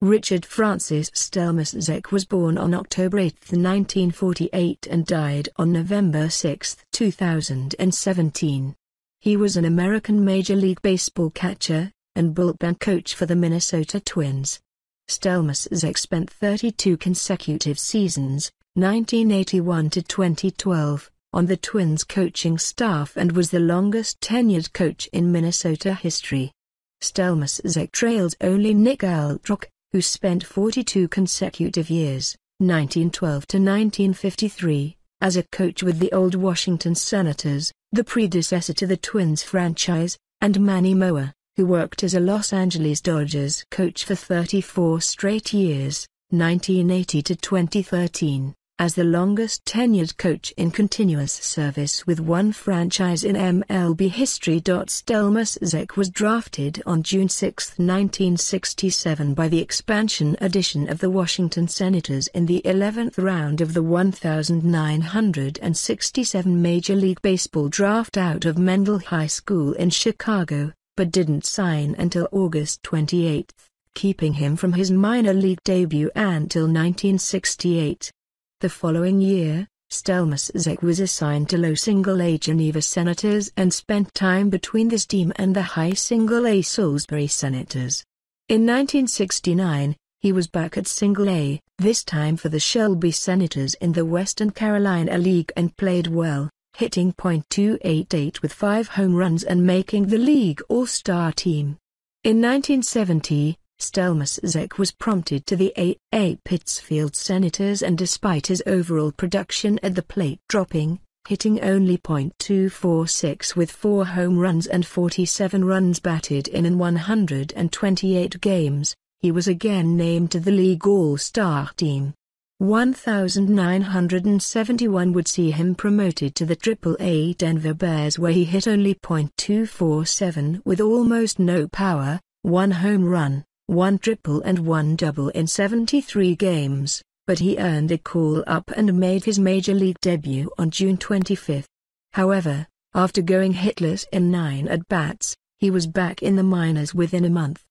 Richard Francis Stelmas Zek was born on October 8, 1948 and died on November 6, 2017. He was an American Major League Baseball catcher and bullpen coach for the Minnesota Twins. Stelmas Zek spent 32 consecutive seasons, 1981 to 2012, on the Twins coaching staff and was the longest tenured coach in Minnesota history. Stelmas Zek only Nick Aldrock who spent 42 consecutive years, 1912 to 1953, as a coach with the old Washington Senators, the predecessor to the Twins franchise, and Manny Moa, who worked as a Los Angeles Dodgers coach for 34 straight years, 1980 to 2013 as the longest tenured coach in continuous service with one franchise in MLB history. Stelmas Zek was drafted on June 6, 1967 by the expansion edition of the Washington Senators in the 11th round of the 1967 Major League Baseball draft out of Mendel High School in Chicago, but didn't sign until August 28, keeping him from his minor league debut until 1968. The following year, Stelmaszek was assigned to low single-A Geneva Senators and spent time between this team and the high single-A Salisbury Senators. In 1969, he was back at single-A, this time for the Shelby Senators in the Western Carolina League and played well, hitting .288 with five home runs and making the league all-star team. In 1970, Stelmaszek was prompted to the AA Pittsfield Senators and despite his overall production at the plate dropping, hitting only .246 with four home runs and 47 runs batted in in 128 games, he was again named to the league All-Star team. 1971 would see him promoted to the Triple-A Denver Bears where he hit only .247 with almost no power, one home run, one triple and one double in 73 games, but he earned a call-up and made his major league debut on June 25. However, after going hitless in nine at-bats, he was back in the minors within a month.